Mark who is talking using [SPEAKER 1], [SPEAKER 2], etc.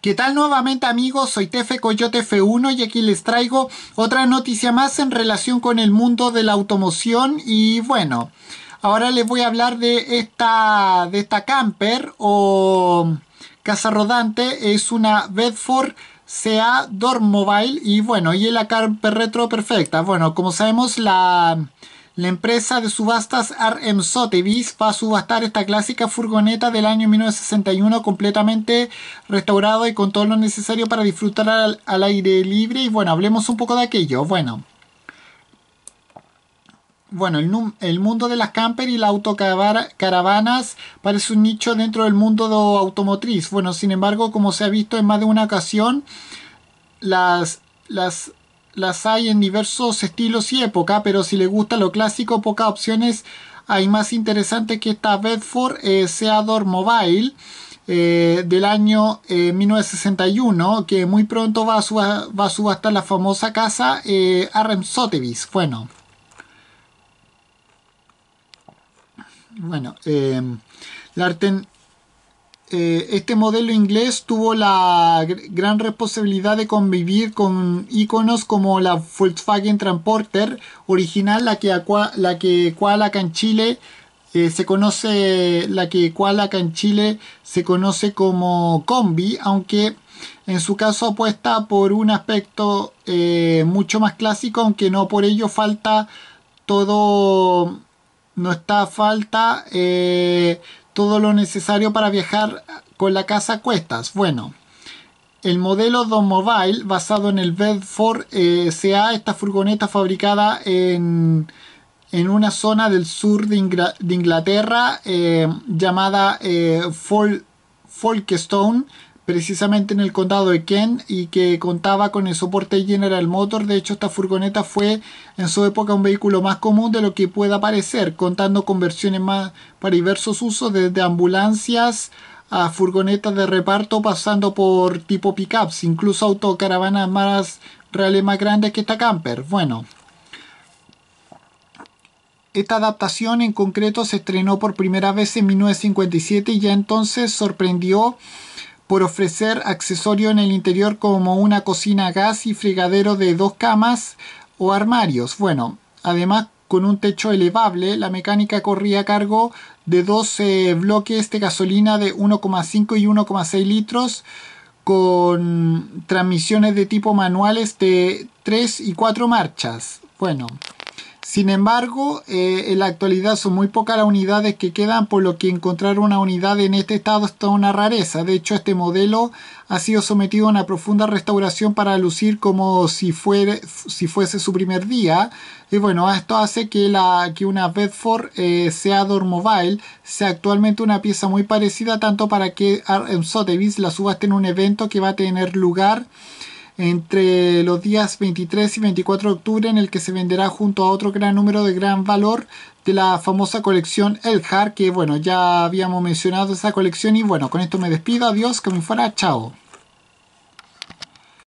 [SPEAKER 1] ¿Qué tal nuevamente amigos? Soy Tefe Coyote F1 y aquí les traigo otra noticia más en relación con el mundo de la automoción y bueno, ahora les voy a hablar de esta, de esta camper o casa rodante, es una Bedford CA Mobile y bueno, y es la camper retro perfecta. Bueno, como sabemos la... La empresa de subastas RM Sotheby's va a subastar esta clásica furgoneta del año 1961 completamente restaurada y con todo lo necesario para disfrutar al, aire libre. Y bueno, hablemos un poco de aquello. Bueno, bueno el, el mundo de las camper y las autocaravanas parece un nicho dentro del mundo de automotriz. Bueno, sin embargo, como se ha visto en más de una ocasión, las... las las hay en diversos estilos y época, pero si le gusta lo clásico, pocas opciones hay más interesantes que esta Bedford eh, Seador Mobile. Eh, del año 1961, eh, que muy pronto va a, subastar la famosa casa eh, Arrem Sotheby's. Bueno, bueno la, arten, eh, este modelo inglés tuvo la gran responsabilidad de convivir con iconos como la Volkswagen Transporter original, la que, la que cual acá en Chile eh, se conoce, la que cual en Chile se conoce como combi, aunque en su caso apuesta por un aspecto eh, mucho más clásico, aunque no por ello falta todo, no está falta todo lo necesario para viajar con la casa a cuestas. Bueno, el modelo mobile basado en el Bedford se eh, sea esta furgoneta fabricada en, en una zona del sur de, Inglaterra eh, llamada eh, Folkestone, precisamente en el condado de Kent y que contaba con el soporte General Motor... De hecho, esta furgoneta fue en su época un vehículo más común de lo que pueda parecer, contando con versiones más para diversos usos, desde ambulancias a furgonetas de reparto, pasando por tipo pickups, incluso autocaravanas más reales más grandes que esta camper. Bueno, esta adaptación en concreto se estrenó por primera vez en 1957 y ya entonces sorprendió por ofrecer accesorio en el interior como una cocina a gas y fregadero de dos camas o armarios. Bueno, además con un techo elevable, la mecánica corría a cargo de 12 eh, bloques de gasolina de 1,5 y 1,6 litros con transmisiones de tipo manuales de 3 y 4 marchas. Bueno, sin embargo, eh, en la actualidad son muy pocas las unidades que quedan, por lo que encontrar una unidad en este estado es toda una rareza. De hecho, este modelo ha sido sometido a una profunda restauración para lucir como si, si fuese su primer día. Y bueno, esto hace que, la, una Bedford eh, Seador Mobile sea actualmente una pieza muy parecida, tanto para que en Sotheby's la subaste en un evento que va a tener lugar entre los días 23 y 24 de octubre en el que se venderá junto a otro gran número de gran valor de la famosa colección Elhar que bueno ya habíamos mencionado esa colección y bueno con esto me despido adiós que me fuera chao